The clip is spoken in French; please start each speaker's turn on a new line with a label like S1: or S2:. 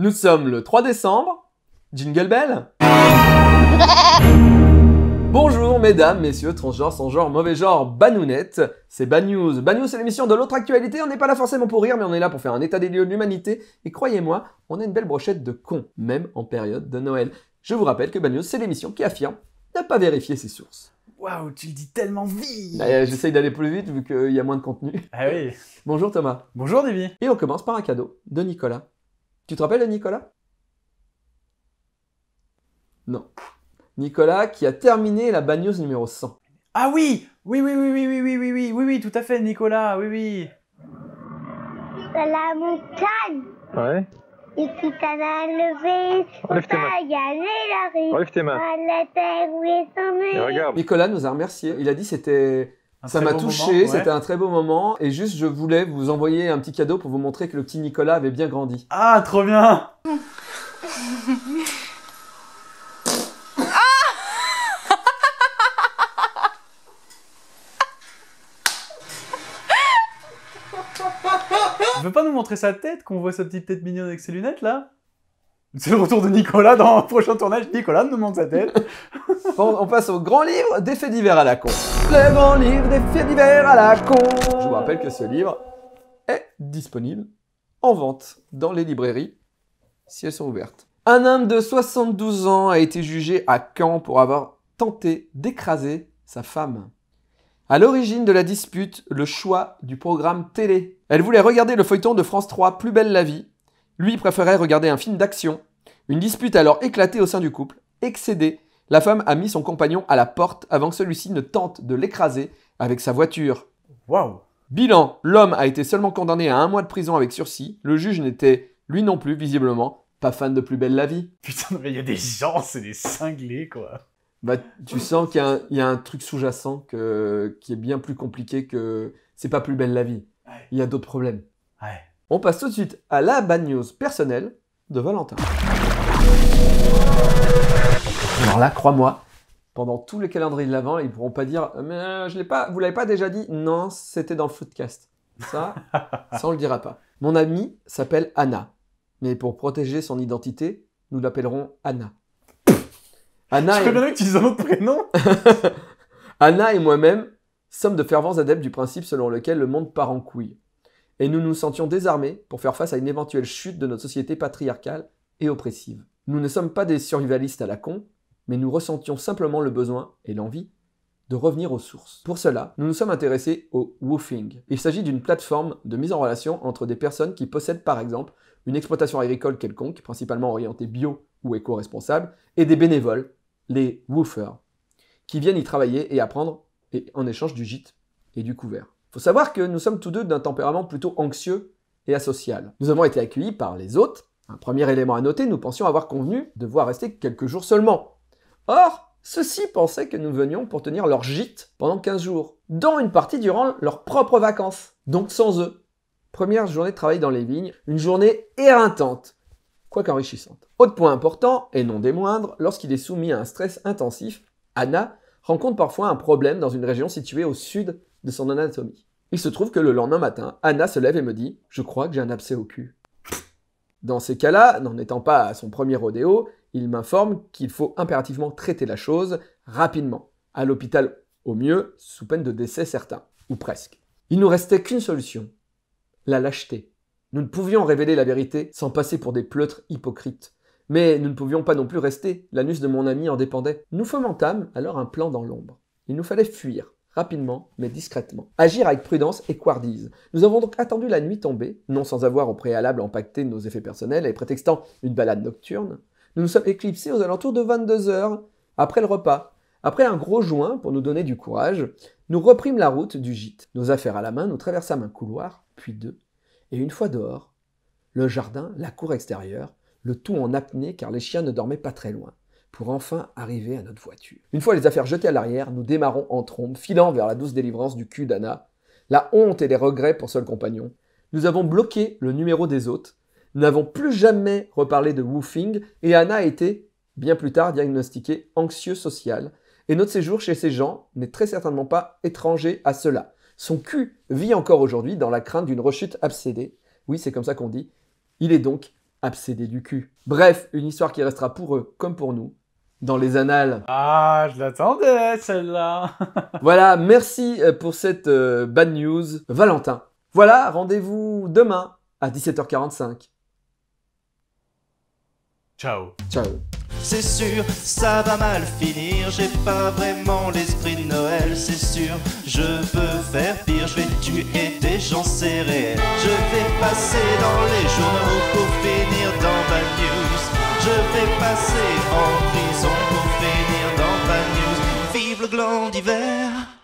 S1: Nous sommes le 3 décembre. Jingle bell Bonjour mesdames, messieurs, transgenres, sans genre, mauvais genre, banounette, c'est Bad News. News c'est l'émission de l'autre actualité, on n'est pas là forcément pour rire, mais on est là pour faire un état des lieux de l'humanité, et croyez-moi, on est une belle brochette de cons, même en période de Noël. Je vous rappelle que Bad News c'est l'émission qui affirme ne pas vérifier ses sources. Waouh, tu le dis tellement vite bah, euh, J'essaye d'aller plus vite vu qu'il y a moins de contenu. Ah oui Bonjour Thomas. Bonjour Davy. Et on commence par un cadeau de Nicolas. Tu te rappelles de Nicolas Non. Nicolas qui a terminé la bagnose numéro 100. Ah oui Oui, oui, oui, oui, oui, oui, oui, oui, oui, oui, tout à fait, Nicolas, oui, oui. la montagne Ouais. Et qui t'en as levé, Enlève tes mains. Enlève tes mains. la terre où est regarde. Nicolas nous a remercié. Il a dit c'était ça m'a touché, c'était un très beau moment. Et juste, je voulais vous envoyer un petit cadeau pour vous montrer que le petit Nicolas avait bien grandi. Ah, trop bien Tu veux pas nous montrer sa tête, qu'on voit sa petite tête mignonne avec ses lunettes là c'est le retour de Nicolas dans un prochain tournage. Nicolas nous montre sa tête. on passe au grand livre des faits divers à la con. Le grand livre des faits divers à la con. Je vous rappelle que ce livre est disponible en vente dans les librairies si elles sont ouvertes. Un homme de 72 ans a été jugé à Caen pour avoir tenté d'écraser sa femme. À l'origine de la dispute, le choix du programme télé. Elle voulait regarder le feuilleton de France 3 Plus belle la vie lui préférait regarder un film d'action. Une dispute alors éclaté au sein du couple. Excédée, la femme a mis son compagnon à la porte avant que celui-ci ne tente de l'écraser avec sa voiture. Waouh Bilan, l'homme a été seulement condamné à un mois de prison avec sursis. Le juge n'était, lui non plus, visiblement, pas fan de Plus Belle la Vie. Putain, mais il y a des gens, c'est des cinglés, quoi. Bah, tu sens qu'il y, a un truc sous-jacent qui est bien plus compliqué que... C'est pas Plus Belle la Vie. Il y a d'autres problèmes. Ouais. On passe tout de suite à la bad news personnelle de Valentin. Alors là, crois-moi, pendant tous les calendriers de l'avant, ils pourront pas dire mais euh, je l'ai pas, vous l'avez pas déjà dit Non, c'était dans le footcast. Ça, ça on le dira pas. Mon amie s'appelle Anna, mais pour protéger son identité, nous l'appellerons Anna. Anna je un autre prénom. Anna et moi-même sommes de fervents adeptes du principe selon lequel le monde part en couille et nous nous sentions désarmés pour faire face à une éventuelle chute de notre société patriarcale et oppressive. Nous ne sommes pas des survivalistes à la con, mais nous ressentions simplement le besoin et l'envie de revenir aux sources. Pour cela, nous nous sommes intéressés au woofing. Il s'agit d'une plateforme de mise en relation entre des personnes qui possèdent par exemple une exploitation agricole quelconque, principalement orientée bio ou éco-responsable, et des bénévoles, les woofers, qui viennent y travailler et apprendre en échange du gîte et du couvert faut savoir que nous sommes tous deux d'un tempérament plutôt anxieux et asocial. Nous avons été accueillis par les hôtes. Un premier élément à noter, nous pensions avoir convenu de voir rester quelques jours seulement. Or, ceux-ci pensaient que nous venions pour tenir leur gîte pendant 15 jours, dont une partie durant leurs propres vacances, donc sans eux. Première journée de travail dans les vignes, une journée éreintante, quoique enrichissante. Autre point important, et non des moindres, lorsqu'il est soumis à un stress intensif, Anna rencontre parfois un problème dans une région située au sud de son anatomie. Il se trouve que le lendemain matin, Anna se lève et me dit Je crois que j'ai un abcès au cul. Dans ces cas-là, n'en étant pas à son premier rodéo, il m'informe qu'il faut impérativement traiter la chose rapidement, à l'hôpital au mieux, sous peine de décès certain, ou presque. Il nous restait qu'une solution la lâcheté. Nous ne pouvions révéler la vérité sans passer pour des pleutres hypocrites. Mais nous ne pouvions pas non plus rester, l'anus de mon ami en dépendait. Nous fomentâmes alors un plan dans l'ombre. Il nous fallait fuir, rapidement mais discrètement. Agir avec prudence et couardise. Nous avons donc attendu la nuit tombée, non sans avoir au préalable empaqueté nos effets personnels et prétextant une balade nocturne. Nous nous sommes éclipsés aux alentours de 22 heures, après le repas. Après un gros joint pour nous donner du courage, nous reprîmes la route du gîte. Nos affaires à la main, nous traversâmes un couloir, puis deux, et une fois dehors, le jardin, la cour extérieure, le tout en apnée car les chiens ne dormaient pas très loin pour enfin arriver à notre voiture. Une fois les affaires jetées à l'arrière, nous démarrons en trombe, filant vers la douce délivrance du cul d'Anna. La honte et les regrets pour seul compagnon. Nous avons bloqué le numéro des hôtes, n'avons plus jamais reparlé de woofing, et Anna a été, bien plus tard, diagnostiquée anxieux social, et notre séjour chez ces gens n'est très certainement pas étranger à cela. Son cul vit encore aujourd'hui dans la crainte d'une rechute abcédée. Oui, c'est comme ça qu'on dit. Il est donc abcédé du cul. Bref, une histoire qui restera pour eux comme pour nous dans les annales. Ah, je l'attendais celle-là. voilà, merci euh, pour cette euh, bad news, Valentin. Voilà, rendez-vous demain à 17h45. Ciao. Ciao. C'est sûr, ça va mal finir, j'ai pas vraiment l'esprit de Noël, c'est sûr, je peux faire pire, je vais tuer des gens, serrés. je vais passer passer en prison pour finir dans la News. Vive le gland d'hiver!